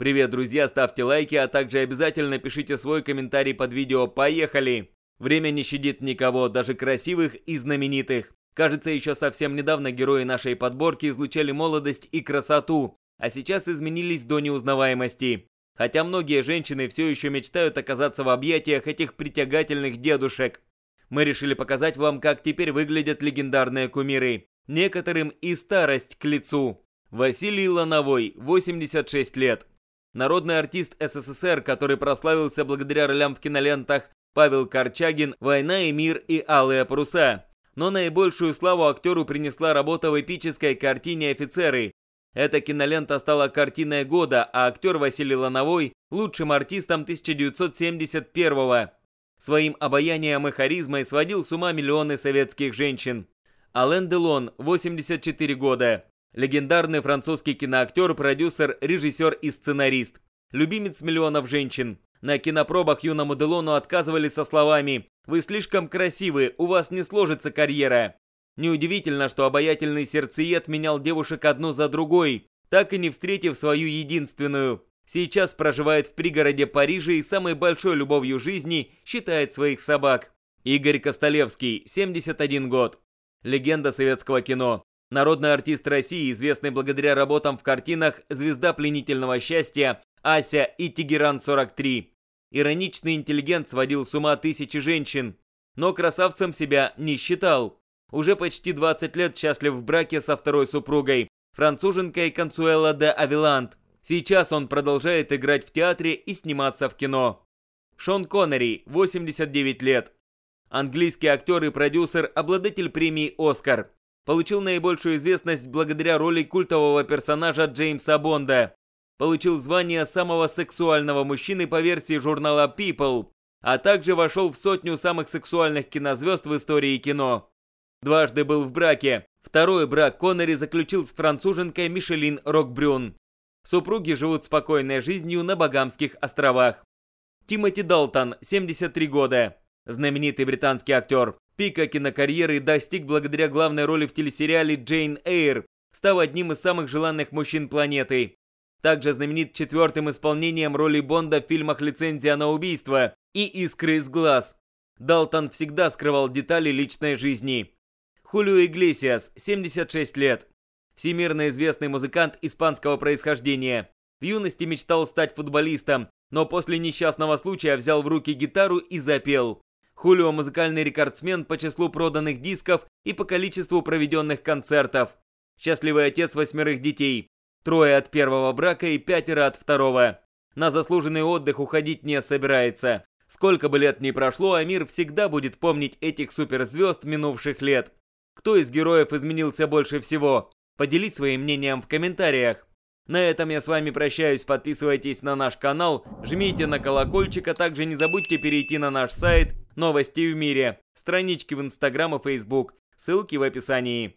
Привет, друзья, ставьте лайки, а также обязательно пишите свой комментарий под видео. Поехали! Время не щадит никого, даже красивых и знаменитых. Кажется, еще совсем недавно герои нашей подборки излучали молодость и красоту, а сейчас изменились до неузнаваемости. Хотя многие женщины все еще мечтают оказаться в объятиях этих притягательных дедушек. Мы решили показать вам, как теперь выглядят легендарные кумиры. Некоторым и старость к лицу. Василий Лановой, 86 лет. Народный артист СССР, который прославился благодаря ролям в кинолентах Павел Корчагин, «Война и мир» и «Алые паруса». Но наибольшую славу актеру принесла работа в эпической картине «Офицеры». Эта кинолента стала картиной года, а актер Василий Лановой – лучшим артистом 1971-го. Своим обаянием и харизмой сводил с ума миллионы советских женщин. Ален Делон, 84 года. Легендарный французский киноактер, продюсер, режиссер и сценарист. Любимец миллионов женщин. На кинопробах юному Делону отказывали со словами «Вы слишком красивы, у вас не сложится карьера». Неудивительно, что обаятельный сердцеед менял девушек одну за другой, так и не встретив свою единственную. Сейчас проживает в пригороде Парижа и самой большой любовью жизни считает своих собак. Игорь Костолевский, 71 год. Легенда советского кино. Народный артист России, известный благодаря работам в картинах «Звезда пленительного счастья», «Ася» и «Тегеран-43». Ироничный интеллигент сводил с ума тысячи женщин, но красавцем себя не считал. Уже почти 20 лет счастлив в браке со второй супругой, француженкой Консуэла де Авиланд. Сейчас он продолжает играть в театре и сниматься в кино. Шон Коннери, 89 лет. Английский актер и продюсер, обладатель премии «Оскар». Получил наибольшую известность благодаря роли культового персонажа Джеймса Бонда. Получил звание самого сексуального мужчины по версии журнала People, а также вошел в сотню самых сексуальных кинозвезд в истории кино. Дважды был в браке. Второй брак Коннери заключил с француженкой Мишелин Рокбрюн. Супруги живут спокойной жизнью на Багамских островах. Тимоти Далтон, 73 года. Знаменитый британский актер. Пика кинокарьеры достиг благодаря главной роли в телесериале «Джейн Эйр», став одним из самых желанных мужчин планеты. Также знаменит четвертым исполнением роли Бонда в фильмах «Лицензия на убийство» и «Искры из глаз». Далтон всегда скрывал детали личной жизни. Хулио Иглесиас, 76 лет. Всемирно известный музыкант испанского происхождения. В юности мечтал стать футболистом, но после несчастного случая взял в руки гитару и запел. Хулио – музыкальный рекордсмен по числу проданных дисков и по количеству проведенных концертов. Счастливый отец восьмерых детей. Трое от первого брака и пятеро от второго. На заслуженный отдых уходить не собирается. Сколько бы лет ни прошло, Амир всегда будет помнить этих суперзвезд минувших лет. Кто из героев изменился больше всего? Поделись своим мнением в комментариях. На этом я с вами прощаюсь, подписывайтесь на наш канал, жмите на колокольчик, а также не забудьте перейти на наш сайт новости в мире, странички в Инстаграм и Фейсбук, ссылки в описании.